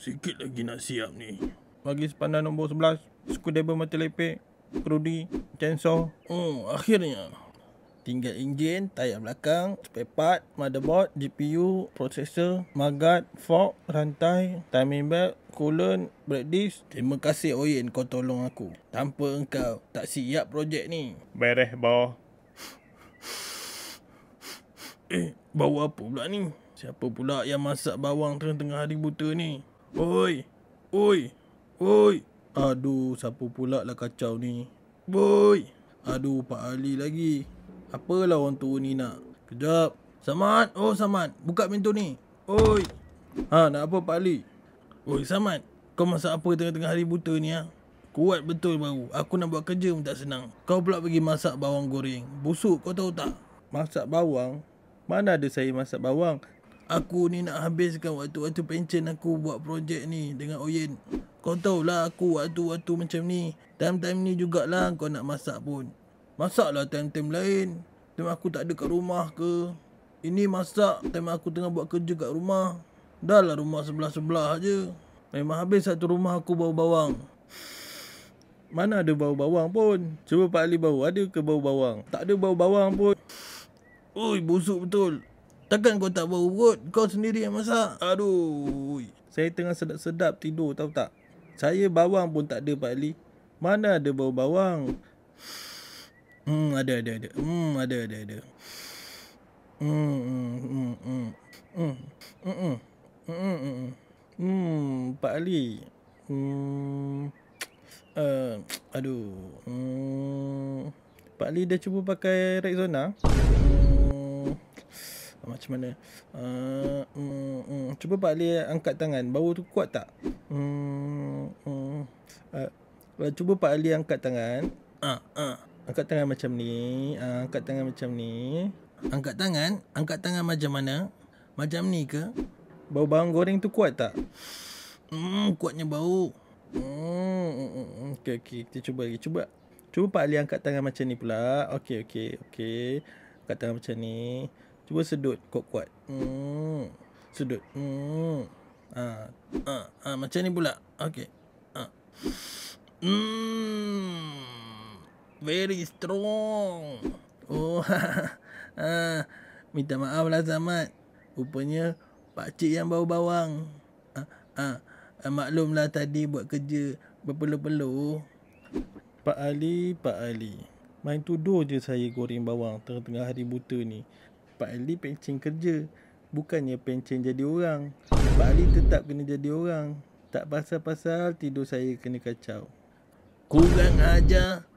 sikit lagi nak siap ni. Bagi sepandang nombor 11, skudaber mata lepek, prudi, chainsaw. hmm akhirnya. Tinggal enjin, tayar belakang, spare part, motherboard, GPU, processor, magat, fork, rantai, timing belt, coolant, brake disc. Terima kasih Oyen kau tolong aku. Tanpa engkau, tak siap projek ni. Bereh, bawa. Eh, bawa apa pula ni? Siapa pula yang masak bawang tengah-tengah hari buta ni? Oi. Oi. Oi. Aduh, siapa pula lah kacau ni? Boy. Aduh, Pak Ali lagi. Apalah orang tua ni nak? Kejap. Samad. Oh, Samad. Buka pintu ni. Oi. Ha, nak apa Pak Ali? Oi, Samad. Kau masak apa tengah-tengah hari buta ni, ha? Kuat betul baru. Aku nak buat kerja pun tak senang. Kau pula pergi masak bawang goreng. Busuk kau tahu tak? Masak bawang? Mana ada saya masak bawang? aku ni nak habiskan waktu-waktu pencen aku buat projek ni dengan Oyen. Kau tahu lah aku waktu-waktu macam ni. Time-time ni jugalah kau nak masak pun. Masaklah time-time lain. Time aku tak ada kat rumah ke. Ini masak time aku tengah buat kerja kat rumah. Dah lah rumah sebelah-sebelah je. Memang habis satu rumah aku bau bawang. Mana ada bau bawang pun. Cuba Pak Ali bau. Ada ke bau bawang? Tak ada bau bawang pun. Ui, busuk betul. Takkan kau tak bau urut? Kau sendiri yang masak. Aduh. Saya tengah sedap-sedap tidur, tahu tak? Saya bawang pun tak ada, Pak Ali. Mana ada bau bawang? Hmm, ada, ada, ada. Hmm, ada, ada, ada. Hmm, hmm, hmm, hmm. Hmm, hmm, hmm, hmm. Hmm, hmm Pak Ali. Hmm. Uh, aduh. Hmm. Pak Ali dah cuba pakai Rexona? Hmm macam mana uh, mm, mm. cuba Pak Ali angkat tangan bau tu kuat tak mm, mm. Uh, cuba Pak Ali angkat tangan uh, uh. angkat tangan macam ni uh, angkat tangan macam ni angkat tangan angkat tangan macam mana macam ni ke bau bawang goreng tu kuat tak mm, kuatnya bau mm, hmm, hmm, mm, Okay, okay. kita cuba lagi cuba cuba Pak Ali angkat tangan macam ni pula okey okey okey angkat tangan macam ni Cuba sedut kuat-kuat. Hmm. Sedut. Hmm. Ah, ah, ah, macam ni pula. Okey. Ah. Hmm. Very strong. Oh. ah. Minta maaf lah Zamat. Rupanya pakcik yang bau bawang. Ah. ah, ah. Maklumlah tadi buat kerja berpeluh-peluh. Pak Ali, Pak Ali. Main tuduh je saya goreng bawang tengah-tengah hari buta ni. Pak Ali pencen kerja Bukannya pencen jadi orang Pak Ali tetap kena jadi orang Tak pasal-pasal tidur saya kena kacau Kurang aja.